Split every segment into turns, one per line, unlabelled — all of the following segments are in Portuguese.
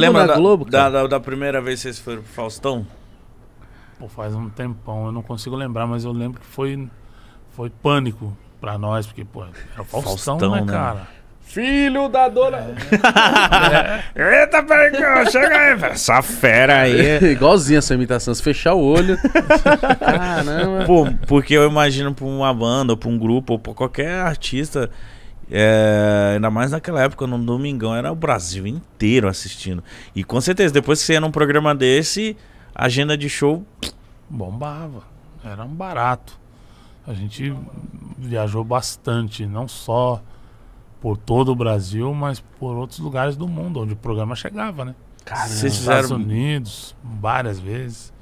Lembra da, Globo, da, da, da, primeira vez que vocês foram pro Faustão?
Pô, faz um tempão, eu não consigo lembrar, mas eu lembro que foi, foi pânico pra nós, porque, pô, era Faustão, né, Faustão né, né, cara?
Filho da dona. É. é. Eita, perigão, chega aí, essa fera aí. igualzinha essa imitação, se fechar o olho. Caramba. Pô, porque eu imagino pra uma banda, ou pra um grupo, ou pra qualquer artista é, ainda mais naquela época, no domingão, era o Brasil inteiro assistindo. E com certeza, depois que você ia num programa desse, a agenda de show bombava.
Era um barato. A gente viajou bastante, não só por todo o Brasil, mas por outros lugares do mundo, onde o programa chegava, né? Caramba. Vocês fizeram... Estados Unidos, várias vezes.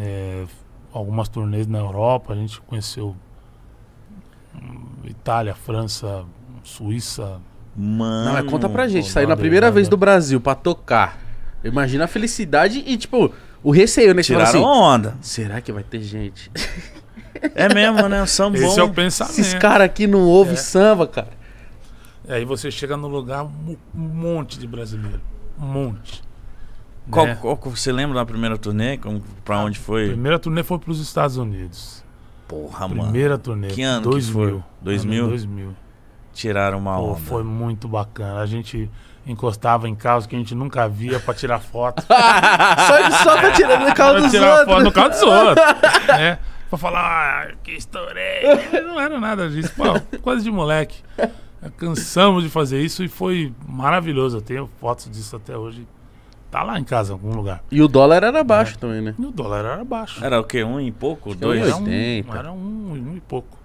É, algumas turnês na Europa, a gente conheceu Itália, França, Suíça. Mano. Não, mas conta pra gente. Saiu na é primeira vez do
Brasil pra tocar. Imagina a felicidade e, tipo, o receio, né? Tipo Tiraram assim, onda. Será que
vai ter gente? É mesmo, né? O samba. Esse é o pensamento. Esses caras aqui não ouvem é. samba, cara. E Aí você chega no lugar, um monte de brasileiro. Um monte. Qual, né?
qual, você lembra da primeira turnê? pra onde foi? A primeira
turnê foi pros Estados Unidos. Porra, mano. Primeira turnê. Que ano 2000. que foi? 2000? 2000. É Tiraram uma Pô, onda. Foi muito bacana. A gente encostava em carros que a gente nunca via pra tirar foto. só, só pra tirar no carro dos tirar outros. foto no carro dos outros. né? Pra falar, ah, que estourei. Não era nada disso. Pô, coisa de moleque. Cansamos de fazer isso e foi maravilhoso. Eu tenho fotos disso até hoje. Tá lá em casa, em algum lugar.
E o dólar era baixo é. também, né? E o dólar era baixo. Era o quê? Um e pouco?
Dois? Era um, era um, um e pouco.